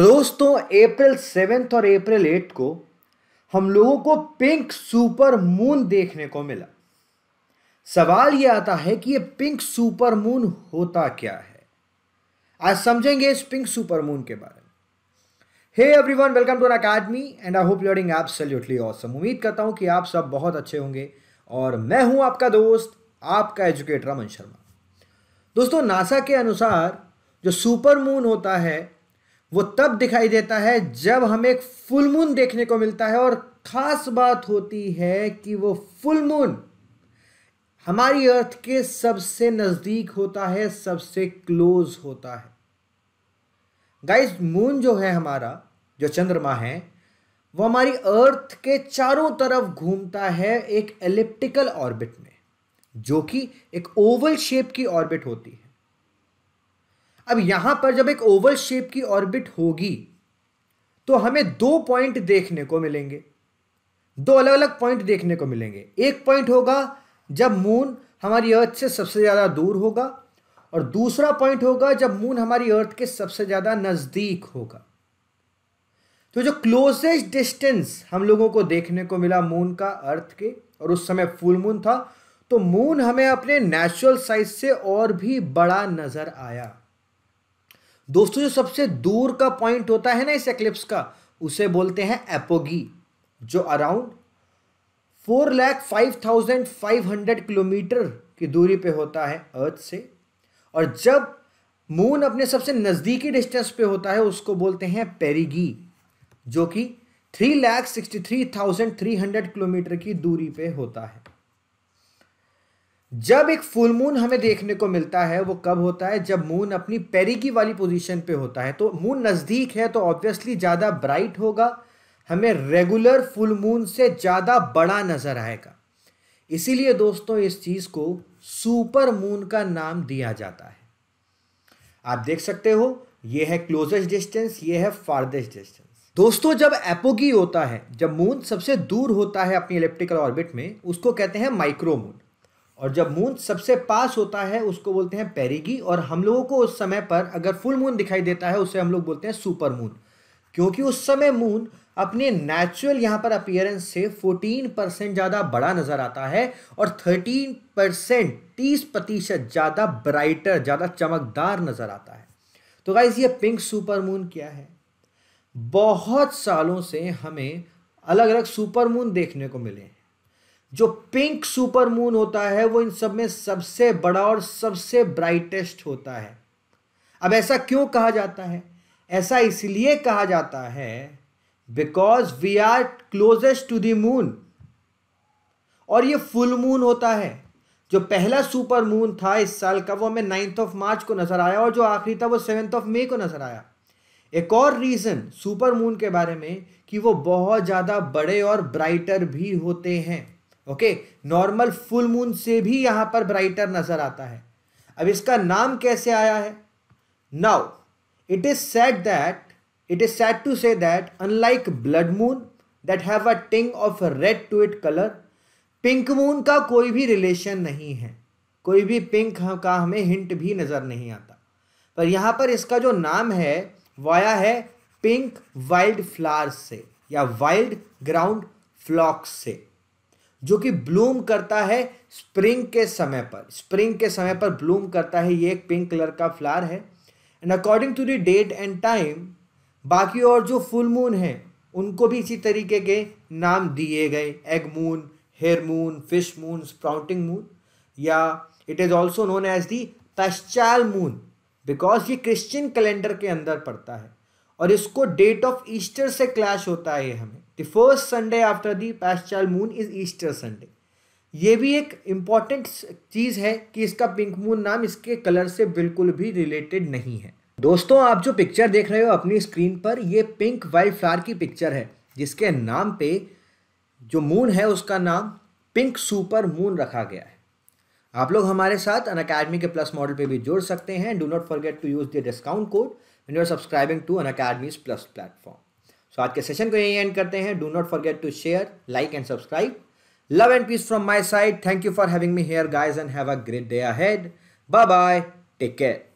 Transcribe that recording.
तो दोस्तों अप्रैल सेवेंथ और अप्रैल एट को हम लोगों को पिंक सुपर मून देखने को मिला सवाल यह आता है कि यह पिंक सुपर मून होता क्या है आज समझेंगे इस पिंक सुपर मून के बारे में hey everyone welcome to an and I hope learning आप सल्यूटली ऑसम उम्मीद करता हूं कि आप सब बहुत अच्छे होंगे और मैं हूं आपका दोस्त आपका एजुकेटर अमन शर्मा दोस्तों नासा के अनुसार जो सुपर मून होता है वो तब दिखाई देता है जब हमें एक फुल मून देखने को मिलता है और खास बात होती है कि वो फुल मून हमारी अर्थ के सबसे नज़दीक होता है सबसे क्लोज होता है गाइस मून जो है हमारा जो चंद्रमा है वो हमारी अर्थ के चारों तरफ घूमता है एक एलिप्टिकल ऑर्बिट में जो कि एक ओवल शेप की ऑर्बिट होती है अब यहां पर जब एक ओवल शेप की ऑर्बिट होगी तो हमें दो पॉइंट देखने को मिलेंगे दो अलग अलग पॉइंट देखने को मिलेंगे एक पॉइंट होगा जब मून हमारी अर्थ से सबसे ज़्यादा दूर होगा और दूसरा पॉइंट होगा जब मून हमारी अर्थ के सबसे ज़्यादा नज़दीक होगा तो जो क्लोजेस्ट डिस्टेंस हम लोगों को देखने को मिला मून का अर्थ के और उस समय फुल मून था तो मून हमें अपने नेचुरल साइज से और भी बड़ा नज़र आया दोस्तों जो सबसे दूर का पॉइंट होता है ना इस एक्लिप्स का उसे बोलते हैं एपोगी जो around four lakh five thousand five hundred kilometre की दूरी पे होता है अर्थ से और जब मून अपने सबसे नज़दीकी डिस्टेंस पे होता है उसको बोलते हैं पेरीगी जो कि three lakh sixty three thousand three hundred kilometre की दूरी पे होता है जब एक फुल मून हमें देखने को मिलता है वो कब होता है जब मून अपनी पेरिकी वाली पोजीशन पे होता है तो मून नज़दीक है तो ऑब्वियसली ज़्यादा ब्राइट होगा हमें रेगुलर फुल मून से ज़्यादा बड़ा नज़र आएगा इसीलिए दोस्तों इस चीज़ को सुपर मून का नाम दिया जाता है आप देख सकते हो ये है क्लोजेस्ट डिस्टेंस ये है फार्देस्ट डिस्टेंस दोस्तों जब एपोगी होता है जब मून सबसे दूर होता है अपनी इलेप्टिकल ऑर्बिट में उसको कहते हैं माइक्रो मून और जब मून सबसे पास होता है उसको बोलते हैं पेरीगी और हम लोगों को उस समय पर अगर फुल मून दिखाई देता है उसे हम लोग बोलते हैं सुपर मून क्योंकि उस समय मून अपने नेचुरल यहाँ पर अपियरेंस से 14 परसेंट ज़्यादा बड़ा नज़र आता है और 13 परसेंट तीस प्रतिशत ज़्यादा ब्राइटर ज़्यादा चमकदार नज़र आता है तो गाइज ये पिंक सुपर मून क्या है बहुत सालों से हमें अलग अलग सुपर मून देखने को मिले हैं जो पिंक सुपर मून होता है वो इन सब में सबसे बड़ा और सबसे ब्राइटेस्ट होता है अब ऐसा क्यों कहा जाता है ऐसा इसलिए कहा जाता है because we are closest to the moon और ये फुल मून होता है जो पहला सुपर मून था इस साल का वो हमें नाइन्थ ऑफ मार्च को नज़र आया और जो आखिरी था वो सेवेंथ ऑफ मे को नज़र आया एक और रीज़न सुपर मून के बारे में कि वो बहुत ज़्यादा बड़े और ब्राइटर भी होते हैं ओके नॉर्मल फुल मून से भी यहां पर ब्राइटर नजर आता है अब इसका नाम कैसे आया है now it is said that it is said to say that unlike blood moon that have a tinge of red to it colour pink moon का कोई भी रिलेशन नहीं है कोई भी पिंक का हमें हिंट भी नजर नहीं आता पर यहां पर इसका जो नाम है वाया है पिंक वाइल्ड फ्लावर्स से या वाइल्ड ग्राउंड फ्लॉक्स से जो कि ब्लूम करता है स्प्रिंग के समय पर स्प्रिंग के समय पर ब्लूम करता है ये एक पिंक कलर का फ्लावर है and according to the date and time बाकी और जो फुल मून हैं उनको भी इसी तरीके के नाम दिए गए egg moon hare moon fish moon sprouting moon या it is also known as the paschal moon because ये क्रिश्चियन कैलेंडर के अंदर पड़ता है और इसको डेट ऑफ ईस्टर से क्लैश होता है हमें the first Sunday after the paschal moon is Easter Sunday ये भी एक इम्पॉर्टेंट चीज़ है कि इसका पिंक मून नाम इसके कलर से बिल्कुल भी रिलेटेड नहीं है दोस्तों आप जो पिक्चर देख रहे हो अपनी स्क्रीन पर ये पिंक वाइल्ड फ्लावर की पिक्चर है जिसके नाम पे जो मून है उसका नाम पिंक सुपर मून रखा गया है आप लोग हमारे साथ अन अकेडमी के प्लस मॉडल पे भी जोड़ सकते हैं do not forget to use the discount code when you are subscribing to an Academies Plus platform. So आज के सेशन को यही एंड करते हैं do not forget to share like and subscribe love and peace from my side thank you for having me here guys and have a great day ahead bye bye take care